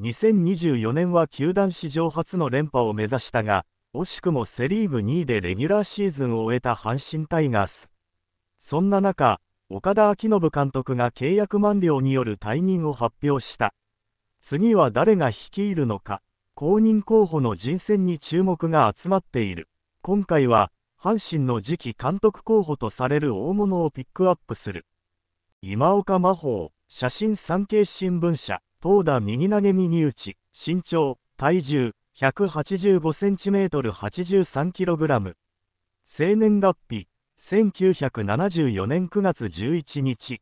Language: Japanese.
2024年は球団史上初の連覇を目指したが、惜しくもセ・リーグ2位でレギュラーシーズンを終えた阪神タイガース。そんな中、岡田彰信監督が契約満了による退任を発表した。次は誰が率いるのか、公認候補の人選に注目が集まっている。今回は、阪神の次期監督候補とされる大物をピックアップする。今岡真帆、写真産経新聞社。投打右投げ右打ち、身長、体重、185cm83kg。生年月日、1974年9月11日。